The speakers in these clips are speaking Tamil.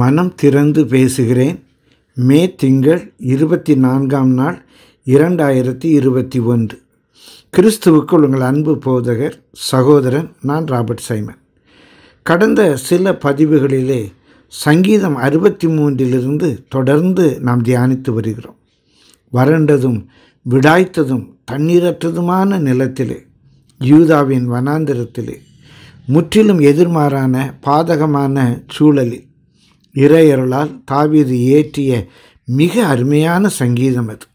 மனம் திறந்து பேசுகிறேன் மே திங்கள் இருபத்தி நான்காம் நாள் இரண்டாயிரத்தி இருபத்தி ஒன்று கிறிஸ்துவுக்குள் உங்கள் அன்பு போதகர் சகோதரன் நான் ராபர்ட் சைமன் கடந்த சில பதிவுகளிலே சங்கீதம் அறுபத்தி மூன்றிலிருந்து தொடர்ந்து நாம் தியானித்து வருகிறோம் வறண்டதும் விடாய்த்ததும் தண்ணீரற்றதுமான நிலத்திலே யூதாவின் வனாந்திரத்திலே முற்றிலும் எதிர்மாறான பாதகமான சூழலில் இறையருளால் தாவீது இயற்றிய மிக அருமையான சங்கீதம் அது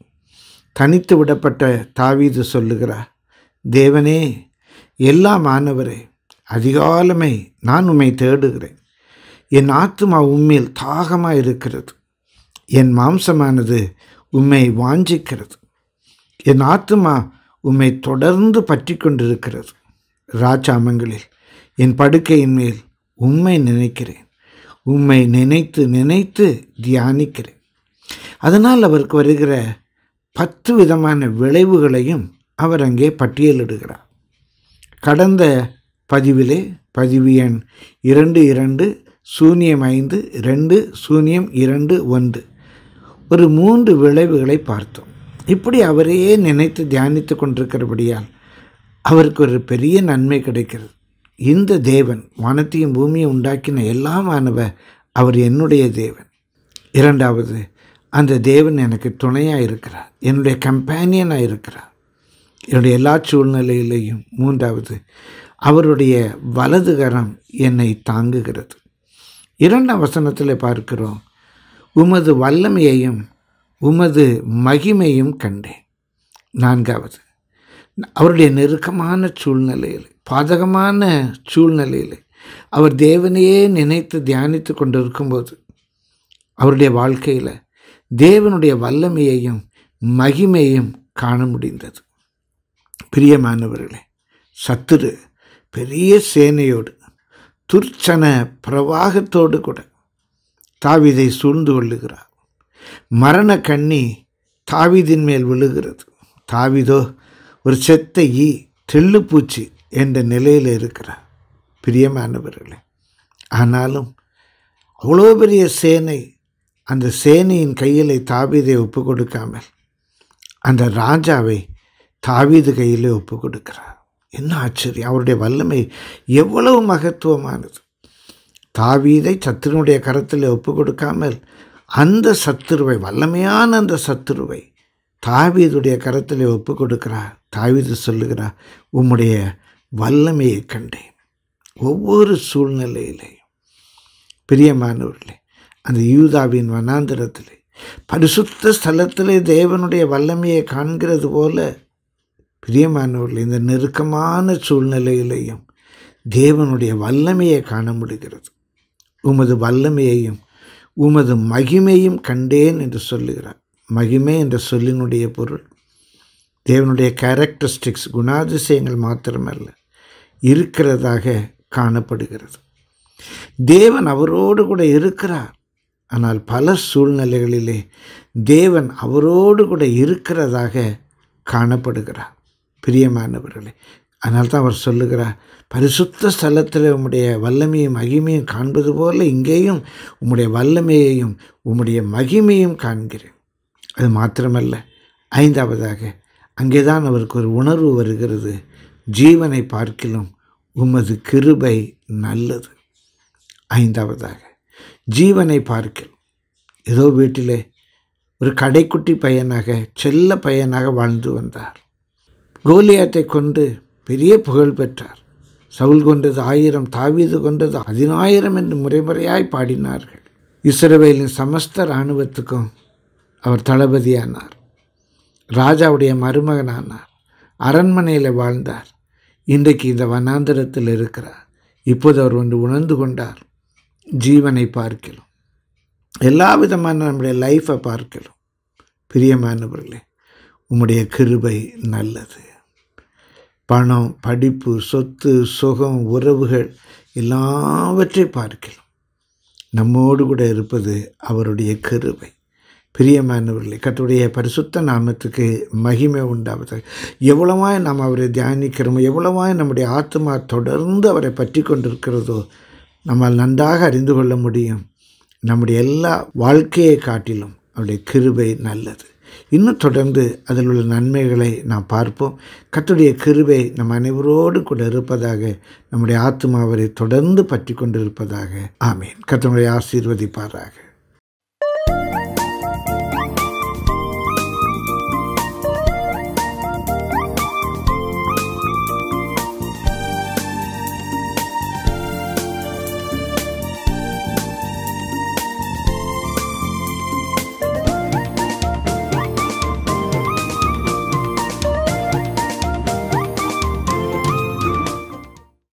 தனித்து விடப்பட்ட தாவீது சொல்லுகிறார் தேவனே எல்லா மாணவரே அதிகாலமே நான் உம்மை தேடுகிறேன் என் ஆத்மா உம்மில் தாகமாக இருக்கிறது என் மாம்சமானது உம்மை வாஞ்சிக்கிறது என் ஆத்மா உம்மை தொடர்ந்து பற்றி கொண்டிருக்கிறது ராஜாமங்களில் என் படுக்கையின் மேல் உம்மை நினைக்கிறேன் உம்மை நினைத்து நினைத்து தியானிக்கிறேன் அதனால் அவருக்கு வருகிற பத்து விதமான விளைவுகளையும் அவர் அங்கே பட்டியலிடுகிறார் கடந்த பதிவிலே பதிவு எண் இரண்டு இரண்டு சூன்யம் ஐந்து ரெண்டு சூன்யம் இரண்டு ஒன்று ஒரு மூன்று விளைவுகளை பார்த்தோம் இப்படி அவரையே நினைத்து தியானித்து கொண்டிருக்கிறபடியால் அவருக்கு ஒரு பெரிய நன்மை கிடைக்கிறது இந்த தேவன் வானத்தையும் பூமியை உண்டாக்கின எல்லாம் ஆனவ அவர் என்னுடைய தேவன் இரண்டாவது அந்த தேவன் எனக்கு துணையாக இருக்கிறார் என்னுடைய கம்பேனியனாக இருக்கிறார் என்னுடைய எல்லா சூழ்நிலையிலையும் மூன்றாவது அவருடைய வலதுகரம் என்னை தாங்குகிறது இரண்டாம் வசனத்தில் பார்க்கிறோம் உமது வல்லமையையும் உமது மகிமையும் கண்டேன் நான்காவது அவருடைய நெருக்கமான சூழ்நிலையில் பாதகமான சூழ்நிலையில் அவர் தேவனையே நினைத்து தியானித்து கொண்டிருக்கும்போது அவருடைய வாழ்க்கையில் தேவனுடைய வல்லமையையும் மகிமையும் காண முடிந்தது பிரியமானவர்களே சத்துரு பெரிய சேனையோடு துர்ச்சன பிரவாகத்தோடு கூட தாவிதை சூழ்ந்து கொள்ளுகிறார் மரண கண்ணி தாவிதின் மேல் விழுகிறது தாவிதோ ஒரு செத்த ஈ தெள்ளுப்பூச்சி என்ற நிலையில் இருக்கிறார் பிரியமானவர்களே ஆனாலும் அவ்வளோ பெரிய சேனை அந்த சேனையின் கையிலே தாவீதை ஒப்பு கொடுக்காமல் அந்த ராஜாவை தாவீது கையிலே ஒப்பு கொடுக்கிறார் என்ன ஆச்சரியம் அவருடைய வல்லமை எவ்வளவு மகத்துவமானது தாவீதை சத்துருனுடைய கரத்தில் ஒப்பு கொடுக்காமல் அந்த சத்துருவை வல்லமையான அந்த சத்துருவை தாவீதுடைய கரத்தில் ஒப்பு கொடுக்கிறார் தாவீது சொல்லுகிறார் உம்முடைய வல்லமையை கண்டேன் ஒவ்வொரு சூழ்நிலையிலையும் பிரியமானவர்களே அந்த யூதாவின் வனாந்திரத்தில் பரிசுத்த ஸ்தலத்திலே தேவனுடைய வல்லமையை காண்கிறது போல பிரியமானவர்கள் இந்த நெருக்கமான சூழ்நிலையிலையும் தேவனுடைய வல்லமையை காண முடிகிறது உமது வல்லமையையும் உமது மகிமையும் கண்டேன் என்று சொல்லுகிறார் மகிமை என்ற சொல்லினுடைய பொருள் தேவனுடைய கேரக்டரிஸ்டிக்ஸ் குணாதிசயங்கள் மாத்திரமல்ல இருக்கிறதாக காணப்படுகிறது தேவன் அவரோடு கூட இருக்கிறார் ஆனால் பல சூழ்நிலைகளிலே தேவன் அவரோடு கூட இருக்கிறதாக காணப்படுகிறார் பிரியமானவர்களே அதனால் தான் அவர் சொல்லுகிறார் பரிசுத்த ஸ்தலத்தில் உம்முடைய வல்லமையும் மகிமையும் காண்பது போல இங்கேயும் உம்முடைய வல்லமையையும் உம்முடைய மகிமையும் காண்கிறேன் அது மாத்திரமல்ல ஐந்தாவதாக அங்கேதான் அவருக்கு ஒரு உணர்வு வருகிறது ஜீவனை பார்க்கிலும் உமது கிருபை நல்லது ஐந்தாவதாக ஜீவனை பார்க்கில் ஏதோ வீட்டிலே ஒரு கடைக்குட்டி பையனாக செல்ல பையனாக வாழ்ந்து வந்தார் கோலியாத்தை கொண்டு பெரிய புகழ் பெற்றார் சவுல் கொண்டது ஆயிரம் தாவீது கொண்டது பதினாயிரம் என்று முறைமுறையாய் பாடினார்கள் இஸ்ரவேலின் சமஸ்த இராணுவத்துக்கும் அவர் தளபதியானார் ராஜாவுடைய மருமகனானார் அரண்மனையில் வாழ்ந்தார் இன்றைக்கு இந்த வனாந்திரத்தில் இருக்கிறார் இப்போது அவர் ஒன்று உணர்ந்து கொண்டார் ஜீவனை பார்க்கலாம் எல்லா விதமான நம்முடைய லைஃப்பை பார்க்கலாம் பிரியமானவர்களே உம்முடைய கிருபை நல்லது பணம் படிப்பு சொத்து சுகம் உறவுகள் எல்லாவற்றை பார்க்கலாம் நம்மோடு கூட இருப்பது அவருடைய கிருபை பிரியமானவர்களே கத்துடைய பரிசுத்த நாமத்துக்கு மகிமை உண்டாவது எவ்வளவாய் நாம் அவரை தியானிக்கிறோமோ எவ்வளவாய் நம்முடைய ஆத்மா தொடர்ந்து அவரை பற்றி கொண்டிருக்கிறதோ நம்மால் நன்றாக அறிந்து கொள்ள முடியும் நம்முடைய எல்லா வாழ்க்கையை காட்டிலும் அவருடைய கிருபை நல்லது இன்னும் தொடர்ந்து அதில் உள்ள நன்மைகளை நாம் பார்ப்போம் கத்துடைய கிருபை நம் அனைவரோடு கூட இருப்பதாக நம்முடைய ஆத்மாவரை தொடர்ந்து பற்றி கொண்டிருப்பதாக ஆமேன் கத்தனுடைய ஆசீர்வதிப்பாராக